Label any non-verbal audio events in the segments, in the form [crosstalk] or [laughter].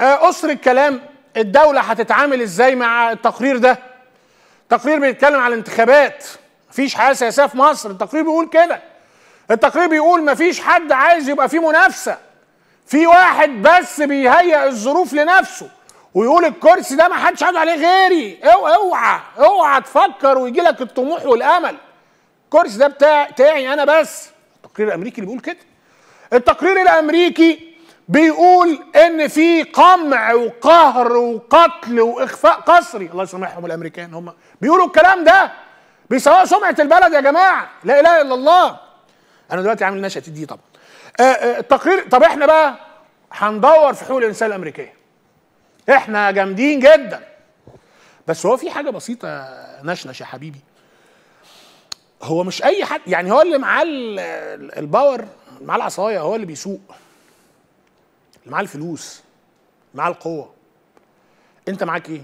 أسر آه، الكلام الدولة هتتعامل ازاي مع التقرير ده التقرير بيتكلم على الانتخابات مفيش حاجة سياسية في مصر التقرير بيقول كده التقرير بيقول مفيش حد عايز يبقى فيه منافسة في واحد بس بيهيئ الظروف لنفسه ويقول الكرسي ده ما حدش قاعد عليه غيري اوعى اوعى تفكر ويجي لك الطموح والامل الكرسي ده بتاعي انا بس التقرير الامريكي اللي بيقول كده التقرير الامريكي بيقول ان في قمع وقهر وقتل واخفاء قسري الله يسامحهم الامريكان هم بيقولوا الكلام ده بيسووا سمعه البلد يا جماعه لا اله الا الله انا دلوقتي عامل نشأة دي طبعا آه، آه، التقرير طب احنا بقى هندور في حقوق الانسان الامريكيه احنا جامدين جدا بس هو في حاجه بسيطه نشنش يا حبيبي هو مش اي حد يعني هو اللي معاه الباور معاه العصايه هو اللي بيسوق معاه الفلوس معاه القوه انت معاك ايه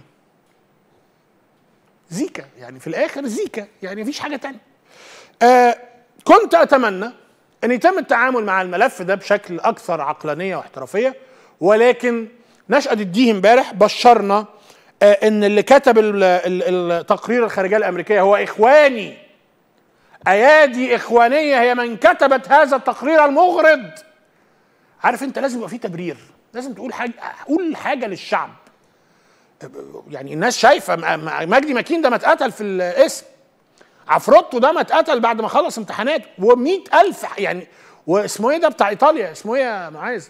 زيكا يعني في الاخر زيكا يعني مفيش حاجه تانية آه كنت اتمنى ان يتم التعامل مع الملف ده بشكل اكثر عقلانيه واحترافيه ولكن نشأة الديه امبارح بشرنا آه ان اللي كتب التقرير الخارجيه الامريكيه هو اخواني ايادي اخوانيه هي من كتبت هذا التقرير المغرض عارف انت لازم يبقى في تبرير لازم تقول حاجه قول حاجه للشعب يعني الناس شايفه مجدي ماكين ده ما اتقتل في القسم عفروتو ده ما اتقتل بعد ما خلص امتحانات يعني و الف يعني واسمه ايه ده بتاع ايطاليا اسمه ايه يا معاذ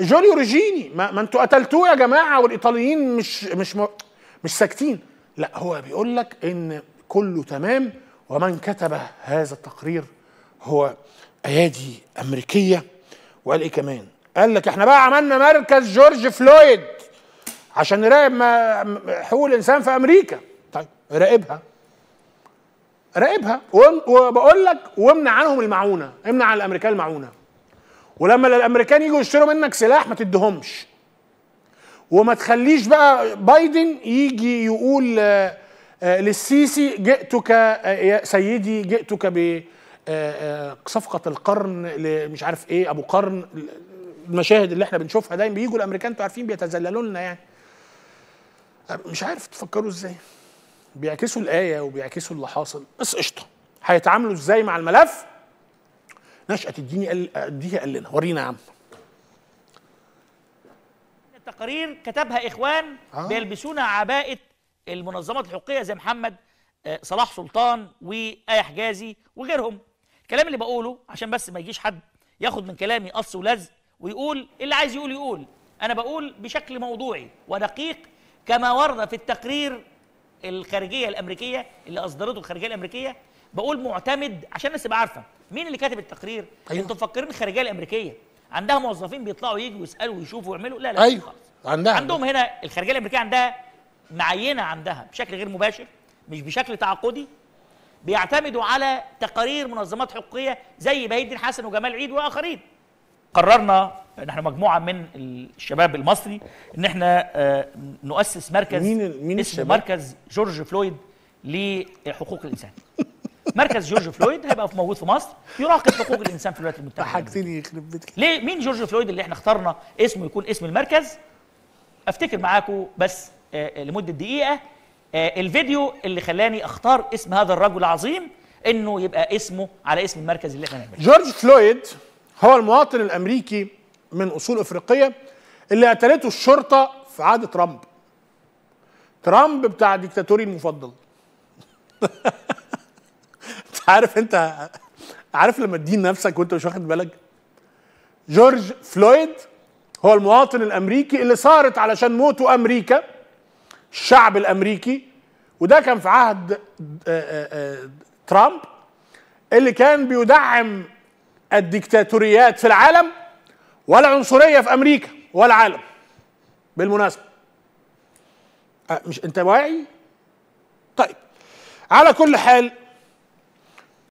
جوليو ريجيني ما, ما انتوا قتلتوه يا جماعه والايطاليين مش مش مش ساكتين لا هو بيقول لك ان كله تمام ومن كتب هذا التقرير هو ايادي امريكيه وقال ايه كمان قال لك احنا بقى عملنا مركز جورج فلويد عشان نراقب حقوق الانسان في امريكا طيب راقبها راقبها وبقول لك وامنع عنهم المعونه امنع عن الامريكان المعونه ولما الامريكان يجوا يشتروا منك سلاح ما تديهمش وما تخليش بقى بايدن يجي يقول آه، آه، للسيسي جئتك آه، سيدي جئتك ب آه، آه، صفقه القرن مش عارف ايه ابو قرن المشاهد اللي احنا بنشوفها دايما بيجوا الامريكان انتوا عارفين بيتذللوا لنا يعني مش عارف تفكروا ازاي بيعكسوا الايه وبيعكسوا اللي حاصل بس قشطه هيتعاملوا ازاي مع الملف نشأة الدين اديها قال لنا ورينا يا عم التقارير كتبها اخوان آه. بيلبسون عباءه المنظمات الحقوقيه زي محمد آه، صلاح سلطان وآية حجازي وغيرهم الكلام اللي بقوله عشان بس ما يجيش حد ياخد من كلامي قص ولزق ويقول اللي عايز يقول يقول انا بقول بشكل موضوعي ودقيق كما ورد في التقرير الخارجيه الامريكيه اللي اصدرته الخارجيه الامريكيه بقول معتمد عشان الناس تبقى عارفه مين اللي كاتب التقرير أيوة. انتوا مفكرين الخارجيه الامريكيه عندها موظفين بيطلعوا يجوا يسالوا ويشوفوا ويعملوا لا لا أيوة. خالص عندها عندهم هنا الخارجيه الامريكيه عندها معينه عندها بشكل غير مباشر مش بشكل تعاقدي بيعتمدوا على تقارير منظمات حقوقيه زي بهي الدين حسن وجمال عيد واخرين قررنا نحن مجموعه من الشباب المصري ان احنا آه، نؤسس مركز مين مين اسمه مركز جورج فلويد لحقوق الانسان مركز جورج فلويد هيبقى موجود في مصر يراقب حقوق الانسان في الولايات المتحده حاجتني يخرب بيتك ليه مين جورج فلويد اللي احنا اخترنا اسمه يكون اسم المركز افتكر معاكم بس آه، لمده دقيقه آه، الفيديو اللي خلاني اختار اسم هذا الرجل العظيم انه يبقى اسمه على اسم المركز اللي احنا نعمله جورج فلويد هو المواطن الامريكي من اصول افريقيه اللي قتلته الشرطه في عهد ترامب ترامب بتاع ديكتاتوري المفضل [laughs] انت عارف انت عارف لما تدين نفسك وانت مش واخد بالك جورج فلويد هو المواطن الامريكي اللي صارت علشان موته امريكا الشعب الامريكي وده كان في عهد آه، آه، آه، ترامب اللي كان بيدعم الديكتاتوريات في العالم والعنصريه في امريكا والعالم بالمناسبه مش انت واعي طيب على كل حال